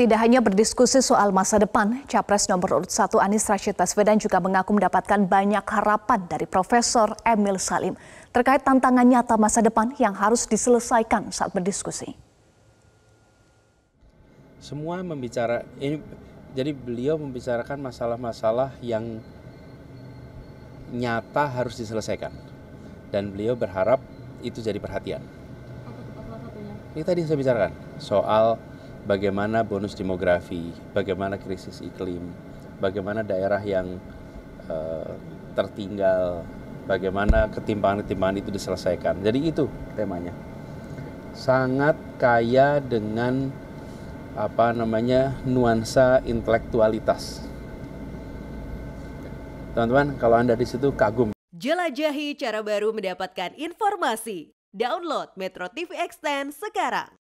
Tidak hanya berdiskusi soal masa depan, Capres nomor urut 1 Anies Rashid Baswedan juga mengaku mendapatkan banyak harapan dari Profesor Emil Salim terkait tantangan nyata masa depan yang harus diselesaikan saat berdiskusi. Semua membicara ini jadi beliau membicarakan masalah-masalah yang nyata harus diselesaikan dan beliau berharap itu jadi perhatian. Ya? Ini tadi saya bicarakan soal bagaimana bonus demografi, bagaimana krisis iklim, bagaimana daerah yang uh, tertinggal, bagaimana ketimpangan-ketimpangan itu diselesaikan. Jadi itu temanya. Sangat kaya dengan apa namanya nuansa intelektualitas. Teman-teman, kalau Anda di situ kagum. Jelajahi cara baru mendapatkan informasi. Download Metro TV Extend sekarang.